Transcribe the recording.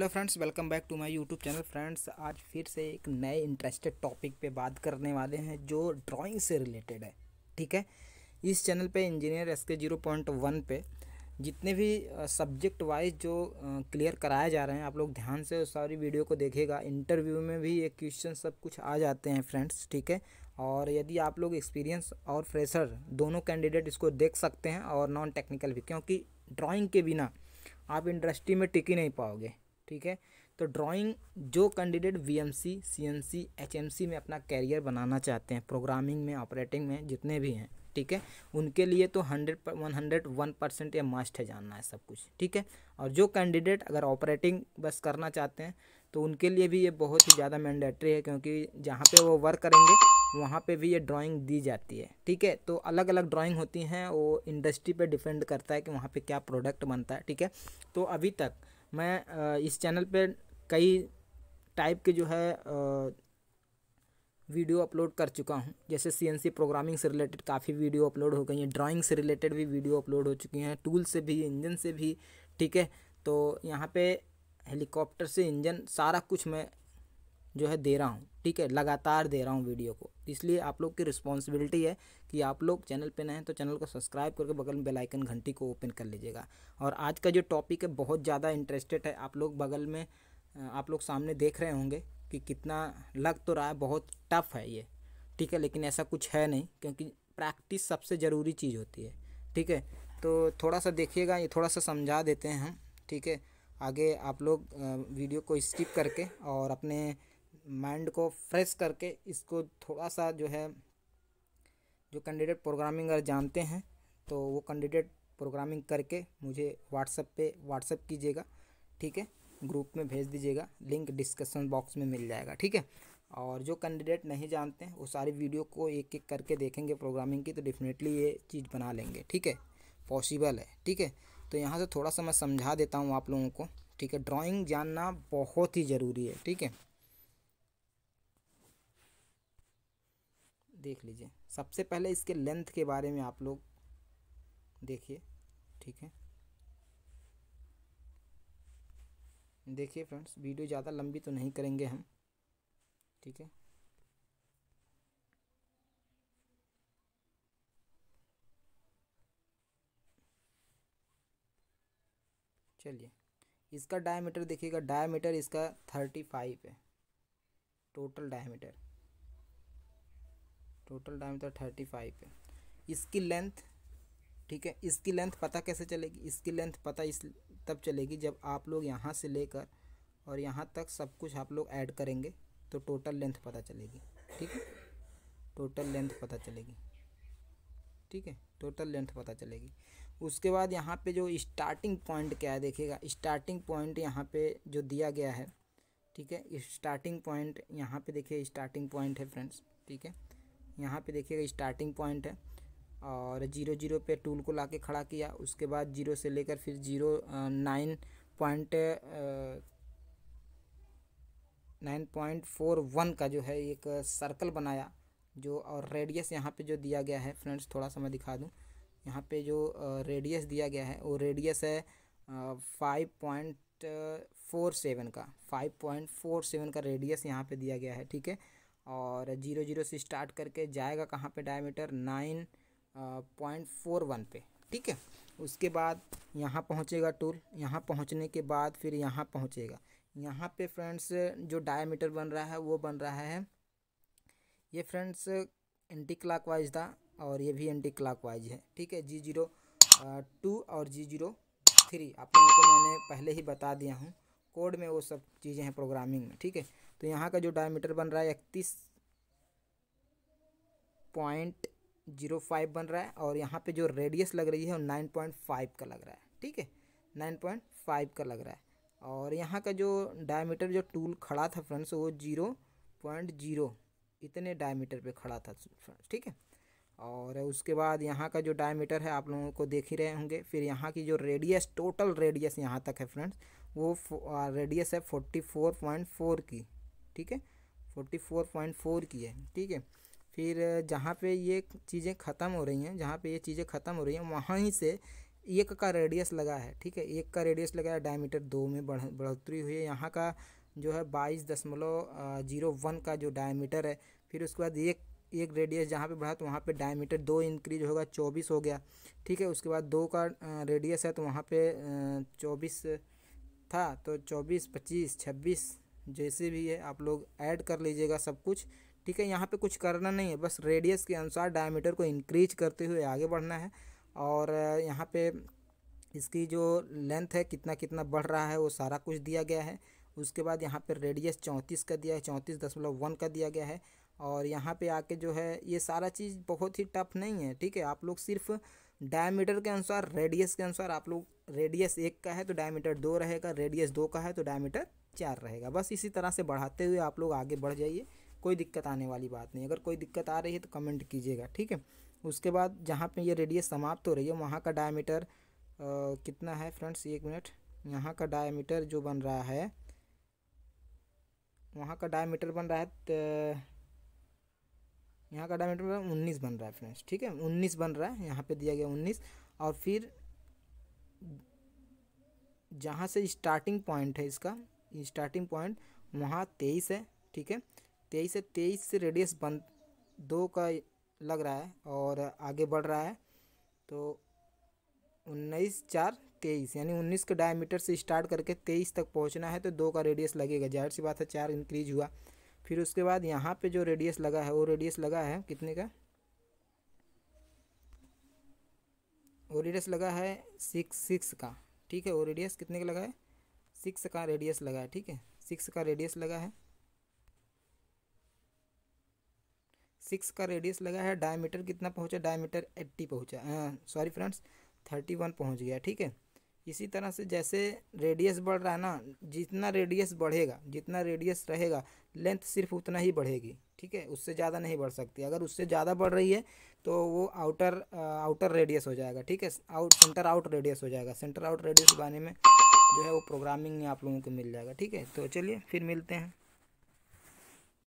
hello friends welcome back to my YouTube channel friends आज फिर से एक नए इंटरेस्टेड टॉपिक पे बात करने वाले हैं जो ड्राइंग से रिलेटेड है ठीक है इस चैनल पे engineer S K zero point one पे जितने भी सब्जेक्ट वाइज जो क्लियर कराए जा रहे हैं आप लोग ध्यान से सारी वीडियो को देखेगा इंटरव्यू में भी ये क्वेश्चन सब कुछ आ जाते हैं फ्रेंड्स ठीक है और यदि आप लोग एक्सपीरियंस और फ्रेशर दोनों कैंडिडेट इसको देख सकते हैं और नॉन टेक्निकल भी क्योंकि ड्राॅइंग के बिना आप इंडस्ट्री में टिकी नहीं पाओगे ठीक है तो ड्राइंग जो कैंडिडेट वीएमसी सीएनसी एचएमसी में अपना कैरियर बनाना चाहते हैं प्रोग्रामिंग में ऑपरेटिंग में जितने भी हैं ठीक है उनके लिए तो hundred one hundred one percent या मस्ट है जानना है सब कुछ ठीक है और जो कैंडिडेट अगर ऑपरेटिंग बस करना चाहते हैं तो उनके लिए भी ये बहुत ही ज़्यादा मैंडेटरी है क्योंकि जहाँ पे वो वर्क करेंगे वहाँ पे भी ये ड्राइंग दी जाती है ठीक है तो अलग अलग ड्राइंग होती हैं वो इंडस्ट्री पे डिपेंड करता है कि वहाँ पे क्या प्रोडक्ट बनता है ठीक है तो अभी तक मैं इस चैनल पर कई टाइप के जो है वीडियो अपलोड कर चुका हूँ जैसे सीएनसी प्रोग्रामिंग से रिलेटेड काफ़ी वीडियो अपलोड हो गई हैं ड्राइंग से रिलेटेड भी वीडियो अपलोड हो चुकी हैं टूल से भी इंजन से भी ठीक है तो यहाँ पे हेलीकॉप्टर से इंजन सारा कुछ मैं जो है दे रहा हूँ ठीक है लगातार दे रहा हूँ वीडियो को इसलिए आप लोग की रिस्पॉन्सिबिलिटी है कि आप लोग चैनल पे नए हैं तो चैनल को सब्सक्राइब करके बगल में बेल आइकन घंटी को ओपन कर लीजिएगा और आज का जो टॉपिक है बहुत ज़्यादा इंटरेस्टेड है आप लोग बगल में आप लोग सामने देख रहे होंगे कि कितना लग तो रहा है बहुत टफ है ये ठीक है लेकिन ऐसा कुछ है नहीं क्योंकि प्रैक्टिस सबसे ज़रूरी चीज़ होती है ठीक है तो थोड़ा सा देखिएगा ये थोड़ा सा समझा देते हैं हम ठीक है आगे आप लोग वीडियो को स्किप करके और अपने माइंड को फ्रेश करके इसको थोड़ा सा जो है जो कैंडिडेट प्रोग्रामिंग अगर जानते हैं तो वो कैंडिडेट प्रोग्रामिंग करके मुझे व्हाट्सएप पे व्हाट्सएप कीजिएगा ठीक है ग्रुप में भेज दीजिएगा लिंक डिस्कशन बॉक्स में मिल जाएगा ठीक है और जो कैंडिडेट नहीं जानते हैं वो सारी वीडियो को एक एक करके देखेंगे प्रोग्रामिंग की तो डेफिनेटली ये चीज़ बना लेंगे ठीक है पॉसिबल है ठीक है तो यहाँ से थोड़ा सा मैं समझा देता हूँ आप लोगों को ठीक है ड्राइंग जानना बहुत ही ज़रूरी है ठीक है देख लीजिए सबसे पहले इसके लेंथ के बारे में आप लोग देखिए ठीक है देखिए फ्रेंड्स वीडियो ज़्यादा लंबी तो नहीं करेंगे हम ठीक है चलिए इसका डायमीटर देखिएगा डायमीटर इसका थर्टी फाइव है total diameter total diameter thirty five है इसकी लेंथ ठीक है इसकी लेंथ पता कैसे चलेगी इसकी लेंथ पता इस तब चलेगी जब आप लोग यहाँ से लेकर और यहाँ तक सब कुछ आप लोग ऐड करेंगे तो टोटल लेंथ पता चलेगी ठीक है टोटल लेंथ पता चलेगी ठीक है टोटल लेंथ पता चलेगी उसके बाद यहाँ पे जो स्टार्टिंग पॉइंट क्या है देखिएगा स्टार्टिंग पॉइंट यहाँ पे जो दिया गया है ठीक है स्टार्टिंग पॉइंट यहाँ पे देखिए स्टार्टिंग पॉइंट है फ्रेंड्स ठीक है यहाँ पे देखिएगा स्टार्टिंग पॉइंट है और जीरो जीरो पे टूल को लाके खड़ा किया उसके बाद जीरो से लेकर फिर zero nine point nine point four one का जो है एक सर्कल बनाया जो और रेडियस यहाँ पे जो दिया गया है फ्रेंड्स थोड़ा सा मैं दिखा दूँ यहाँ पे जो रेडियस दिया गया है वो रेडियस है फाइव पॉइंट फोर सेवन का फाइव पॉइंट फोर सेवन का रेडियस यहाँ पे दिया गया है ठीक है और जीरो जीरो से स्टार्ट करके जाएगा कहाँ पे diameter nine point four one पे ठीक है उसके बाद यहाँ पहुँचेगा टूल यहाँ पहुँचने के बाद फिर यहाँ पहुँचेगा यहाँ पे फ्रेंड्स जो डायमीटर बन रहा है वो बन रहा है ये फ्रेंड्स एंटी क्लाक वाइज था और ये भी एंटी क्लाक वाइज है ठीक है जी जीरो टू और जी जीरो थ्री आप लोगों को मैंने पहले ही बता दिया हूँ कोड में वो सब चीज़ें हैं प्रोग्रामिंग में ठीक है तो यहाँ का जो डायमीटर बन रहा है इकतीस पॉइंट जीरो फाइव बन रहा है और यहाँ पे जो रेडियस लग रही है वो नाइन पॉइंट फाइव का लग रहा है ठीक है नाइन पॉइंट फाइव का लग रहा है और यहाँ का जो डायमीटर जो टूल खड़ा था फ्रेंड्स वो जीरो पॉइंट जीरो इतने डायमीटर पे खड़ा था फ्रेंड्स ठीक है और उसके बाद यहाँ का जो डायमीटर है आप लोगों को देख ही रहे होंगे फिर यहाँ की जो रेडियस टोटल रेडियस यहाँ तक है फ्रेंड्स वो रेडियस है फोर्टी फोर पॉइंट फोर की ठीक है फोर्टी फोर पॉइंट फोर की है ठीक है फिर जहाँ पे ये चीज़ें ख़त्म हो रही हैं जहाँ पे ये चीज़ें ख़त्म हो रही हैं वहाँ ही से एक का रेडियस लगा है ठीक है एक का रेडियस लगा है डायमीटर दो में बढ़ बढ़ोतरी हुई है यहाँ का जो है बाईस दशमलव जीरो वन का जो डायमीटर है फिर उसके बाद एक एक रेडियस जहाँ पे बढ़ा तो वहाँ पे डायमीटर दो इंक्रीज होगा चौबीस हो गया ठीक है उसके बाद दो का रेडियस है तो वहाँ पे चौबीस था तो चौबीस पच्चीस छब्बीस जैसे भी है आप लोग ऐड कर लीजिएगा सब कुछ ठीक है यहाँ पे कुछ करना नहीं है बस रेडियस के अनुसार डायमीटर को इंक्रीज करते हुए आगे बढ़ना है और यहाँ पे इसकी जो लेंथ है कितना कितना बढ़ रहा है वो सारा कुछ दिया गया है उसके बाद यहाँ पे रेडियस चौंतीस का दिया है चौंतीस दशमलव वन का दिया गया है और यहाँ पर आके जो है ये सारा चीज़ बहुत ही टफ नहीं है ठीक है आप लोग सिर्फ़ डायमीटर के अनुसार रेडियस के अनुसार आप लोग रेडियस एक का है तो डायमीटर दो रहेगा रेडियस दो का है तो डायमीटर चार रहेगा बस इसी तरह से बढ़ाते हुए आप लोग आगे बढ़ जाइए कोई दिक्कत आने वाली बात नहीं अगर कोई दिक्कत आ रही है तो कमेंट कीजिएगा ठीक है उसके बाद जहाँ पे ये रेडियस समाप्त हो रही है वहाँ का डायमीटर कितना है फ्रेंड्स एक मिनट यहाँ का डायमीटर जो बन रहा है वहाँ का डायमीटर बन रहा है यहाँ का डायमीटर उन्नीस बन रहा है फ्रेंड्स ठीक है उन्नीस बन रहा है यहाँ पे दिया गया उन्नीस और फिर जहाँ से स्टार्टिंग पॉइंट है इसका स्टार्टिंग पॉइंट वहाँ तेईस है ठीक है तेईस है तेईस से रेडियस बन दो का लग रहा है और आगे बढ़ रहा है तो उन्नीस चार तेईस यानी उन्नीस के डायमीटर से स्टार्ट करके तेईस तक पहुँचना है तो दो का रेडियस लगेगा जाहिर सी बात है चार इंक्रीज हुआ फिर उसके बाद यहाँ पे जो रेडियस लगा है वो रेडियस लगा है कितने का वो रेडियस लगा है सिक्स सिक्स का ठीक है वो रेडियस कितने का लगा है सिक्स का रेडियस लगा है ठीक है सिक्स का रेडियस लगा है सिक्स का रेडियस लगा है डायमीटर कितना पहुँचा डायमीटर एट्टी पहुँचा सॉरी फ्रेंड्स थर्टी वन पहुँच गया ठीक है इसी तरह से जैसे रेडियस बढ़ रहा है ना जितना रेडियस बढ़ेगा जितना रेडियस रहेगा लेंथ सिर्फ उतना ही बढ़ेगी ठीक है उससे ज़्यादा नहीं बढ़ सकती अगर उससे ज़्यादा बढ़ रही है तो वो आउटर आउटर रेडियस हो जाएगा ठीक है आउट सेंटर आउट रेडियस हो जाएगा सेंटर आउट रेडियस बनाने में जो है वो प्रोग्रामिंग में आप लोगों को मिल जाएगा ठीक है तो चलिए फिर मिलते हैं